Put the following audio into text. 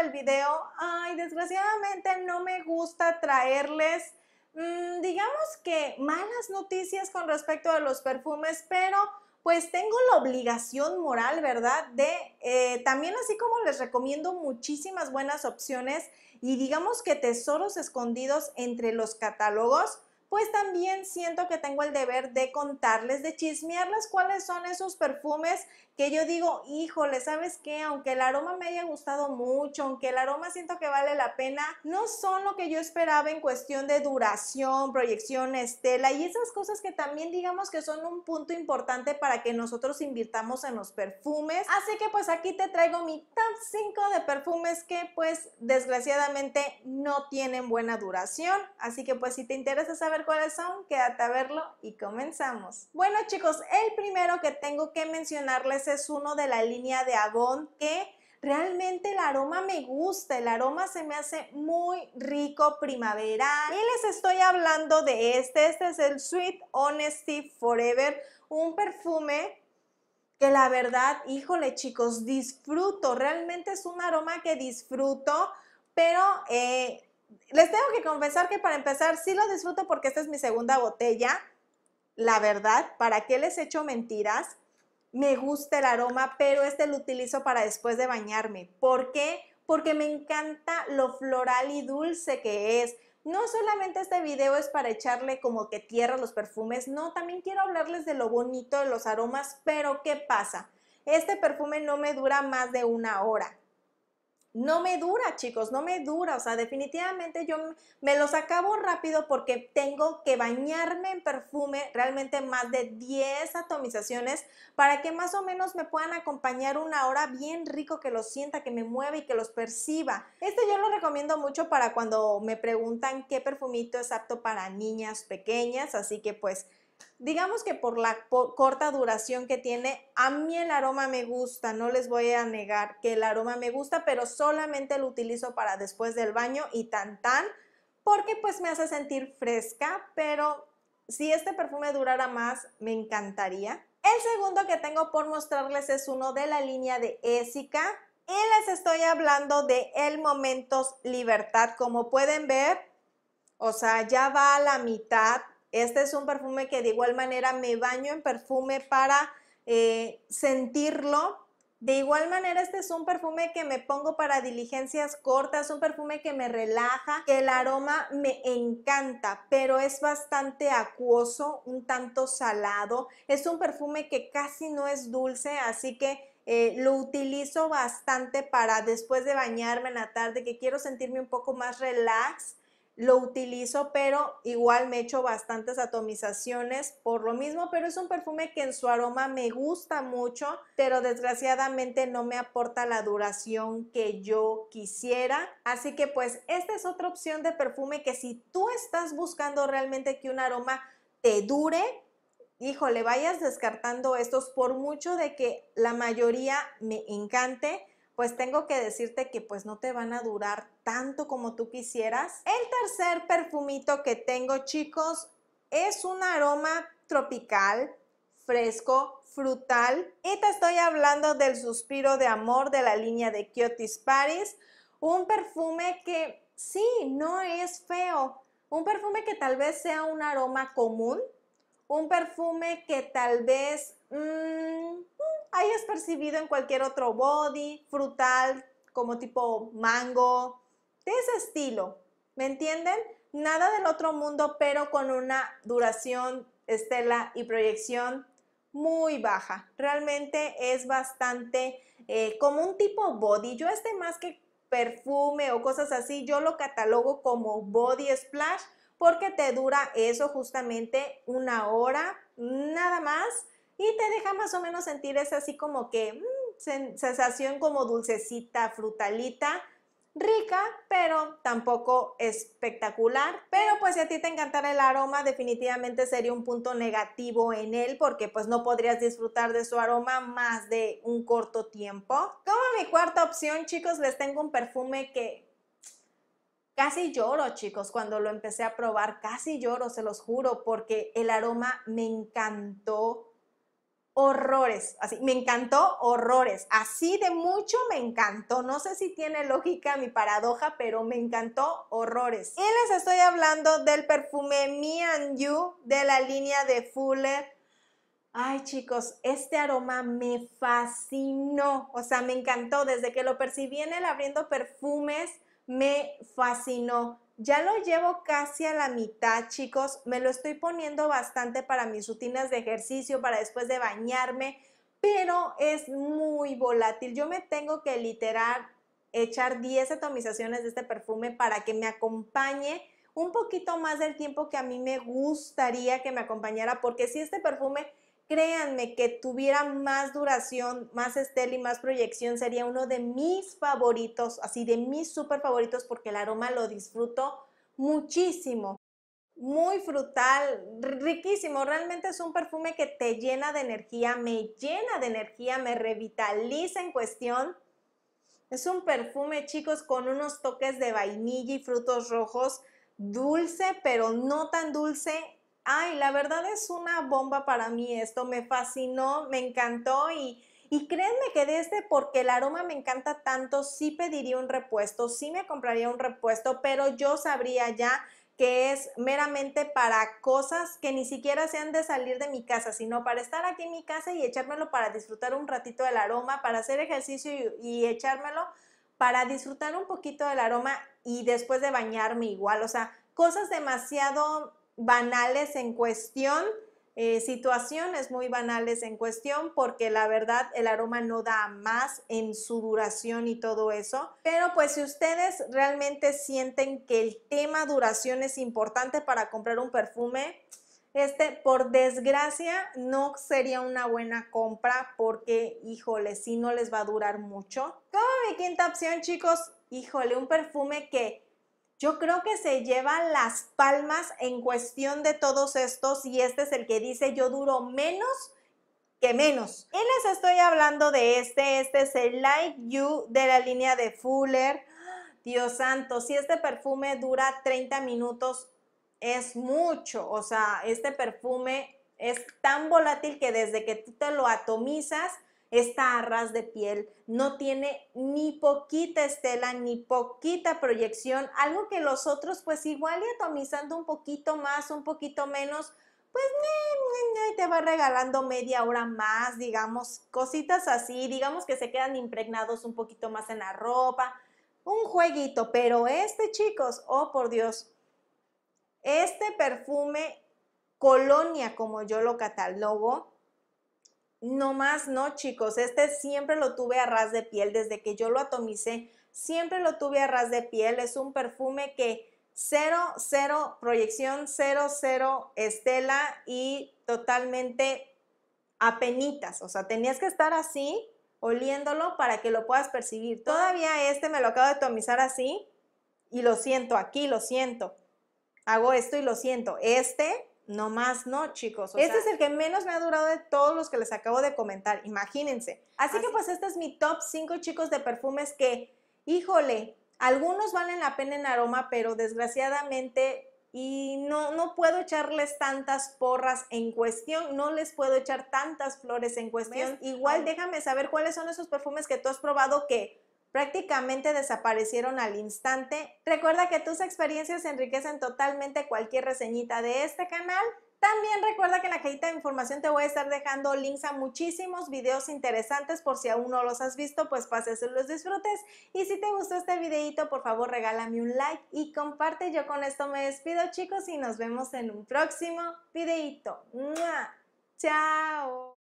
el video, ay, desgraciadamente no me gusta traerles, mm, digamos que malas noticias con respecto a los perfumes, pero pues tengo la obligación moral, ¿verdad? De eh, también así como les recomiendo muchísimas buenas opciones y digamos que tesoros escondidos entre los catálogos, pues también siento que tengo el deber de contarles, de chismearles cuáles son esos perfumes que yo digo, híjole, ¿sabes qué? Aunque el aroma me haya gustado mucho, aunque el aroma siento que vale la pena, no son lo que yo esperaba en cuestión de duración, proyección, estela y esas cosas que también digamos que son un punto importante para que nosotros invirtamos en los perfumes. Así que pues aquí te traigo mi top 5 de perfumes que pues desgraciadamente no tienen buena duración. Así que pues si te interesa saber corazón, quédate a verlo y comenzamos. Bueno chicos, el primero que tengo que mencionarles es uno de la línea de Avon que realmente el aroma me gusta, el aroma se me hace muy rico primaveral. Y les estoy hablando de este, este es el Sweet Honesty Forever, un perfume que la verdad, híjole chicos, disfruto, realmente es un aroma que disfruto, pero... Eh, les tengo que confesar que para empezar sí lo disfruto porque esta es mi segunda botella. La verdad, ¿para qué les echo mentiras? Me gusta el aroma, pero este lo utilizo para después de bañarme. ¿Por qué? Porque me encanta lo floral y dulce que es. No solamente este video es para echarle como que tierra a los perfumes, no, también quiero hablarles de lo bonito de los aromas, pero ¿qué pasa? Este perfume no me dura más de una hora no me dura, chicos, no me dura. O sea, definitivamente yo me los acabo rápido porque tengo que bañarme en perfume realmente más de 10 atomizaciones para que más o menos me puedan acompañar una hora bien rico que los sienta, que me mueva y que los perciba. esto yo lo recomiendo mucho para cuando me preguntan qué perfumito es apto para niñas pequeñas, así que pues digamos que por la corta duración que tiene, a mí el aroma me gusta, no les voy a negar que el aroma me gusta, pero solamente lo utilizo para después del baño y tan tan, porque pues me hace sentir fresca, pero si este perfume durara más, me encantaría. El segundo que tengo por mostrarles es uno de la línea de Ésica. Y les estoy hablando de El Momentos Libertad. Como pueden ver, o sea, ya va a la mitad este es un perfume que de igual manera me baño en perfume para eh, sentirlo. De igual manera, este es un perfume que me pongo para diligencias cortas, un perfume que me relaja, el aroma me encanta, pero es bastante acuoso, un tanto salado. Es un perfume que casi no es dulce, así que eh, lo utilizo bastante para después de bañarme en la tarde, que quiero sentirme un poco más relax lo utilizo, pero igual me he hecho bastantes atomizaciones por lo mismo, pero es un perfume que en su aroma me gusta mucho, pero desgraciadamente no me aporta la duración que yo quisiera. Así que pues esta es otra opción de perfume que si tú estás buscando realmente que un aroma te dure, híjole, vayas descartando estos por mucho de que la mayoría me encante pues tengo que decirte que pues no te van a durar tanto como tú quisieras. El tercer perfumito que tengo, chicos, es un aroma tropical, fresco, frutal. Y te estoy hablando del suspiro de amor de la línea de Kyotis Paris. Un perfume que sí, no es feo. Un perfume que tal vez sea un aroma común. Un perfume que tal vez... Mm, percibido en cualquier otro body, frutal, como tipo mango, de ese estilo. ¿Me entienden? Nada del otro mundo, pero con una duración, estela y proyección muy baja. Realmente es bastante eh, como un tipo body. Yo este más que perfume o cosas así, yo lo catalogo como body splash porque te dura eso justamente una hora, nada más y te deja más o menos sentir esa así como que mm, sensación como dulcecita, frutalita, rica, pero tampoco espectacular. Pero pues si a ti te encantara el aroma, definitivamente sería un punto negativo en él porque pues no podrías disfrutar de su aroma más de un corto tiempo. Como mi cuarta opción, chicos, les tengo un perfume que casi lloro, chicos, cuando lo empecé a probar, casi lloro, se los juro, porque el aroma me encantó horrores, así, me encantó horrores, así de mucho me encantó, no sé si tiene lógica mi paradoja, pero me encantó horrores. Y les estoy hablando del perfume Me and You de la línea de Fuller. Ay chicos, este aroma me fascinó, o sea, me encantó desde que lo percibí en el abriendo perfumes, me fascinó ya lo llevo casi a la mitad, chicos. Me lo estoy poniendo bastante para mis rutinas de ejercicio, para después de bañarme, pero es muy volátil. Yo me tengo que literar echar 10 atomizaciones de este perfume para que me acompañe un poquito más del tiempo que a mí me gustaría que me acompañara, porque si este perfume créanme que tuviera más duración, más estel y más proyección, sería uno de mis favoritos, así de mis súper favoritos, porque el aroma lo disfruto muchísimo. Muy frutal, riquísimo. Realmente es un perfume que te llena de energía, me llena de energía, me revitaliza en cuestión. Es un perfume, chicos, con unos toques de vainilla y frutos rojos, dulce, pero no tan dulce, ay, la verdad es una bomba para mí esto, me fascinó, me encantó y, y créanme que este, porque el aroma me encanta tanto, sí pediría un repuesto, sí me compraría un repuesto, pero yo sabría ya que es meramente para cosas que ni siquiera sean de salir de mi casa, sino para estar aquí en mi casa y echármelo para disfrutar un ratito del aroma, para hacer ejercicio y, y echármelo para disfrutar un poquito del aroma y después de bañarme igual, o sea, cosas demasiado banales en cuestión, eh, situaciones muy banales en cuestión, porque la verdad el aroma no da más en su duración y todo eso. Pero pues si ustedes realmente sienten que el tema duración es importante para comprar un perfume, este, por desgracia, no sería una buena compra porque, híjole, si no les va a durar mucho. Como mi quinta opción, chicos, híjole, un perfume que yo creo que se llevan las palmas en cuestión de todos estos y este es el que dice yo duro menos que menos. Y les estoy hablando de este, este es el Like You de la línea de Fuller. Dios santo, si este perfume dura 30 minutos es mucho, o sea, este perfume es tan volátil que desde que tú te lo atomizas, esta arras de piel, no tiene ni poquita estela, ni poquita proyección, algo que los otros pues igual y atomizando un poquito más, un poquito menos, pues te va regalando media hora más, digamos, cositas así, digamos que se quedan impregnados un poquito más en la ropa, un jueguito, pero este chicos, oh por Dios, este perfume colonia como yo lo catalogo, no más, no chicos, este siempre lo tuve a ras de piel, desde que yo lo atomicé, siempre lo tuve a ras de piel, es un perfume que cero, cero, proyección cero, cero, estela y totalmente apenitas, o sea, tenías que estar así oliéndolo para que lo puedas percibir. Todavía este me lo acabo de atomizar así y lo siento aquí, lo siento. Hago esto y lo siento. Este no más, no, chicos. este es el que menos me ha durado de todos los que les acabo de comentar, imagínense. Así, que pues este es mi top 5 chicos de perfumes que, híjole, algunos valen la pena en aroma, pero desgraciadamente, y no, no puedo echarles tantas porras en cuestión, no les puedo echar tantas flores en cuestión. Igual déjame saber cuáles son esos perfumes que tú has probado que prácticamente desaparecieron al instante. Recuerda que tus experiencias enriquecen totalmente cualquier reseñita de este canal. También recuerda que en la cajita de información te voy a estar dejando links a muchísimos videos interesantes por si aún no los has visto, pues pases y los disfrutes. Y si te gustó este videito, por favor regálame un like y comparte. Yo con esto me despido chicos y nos vemos en un próximo videito. ¡Chao!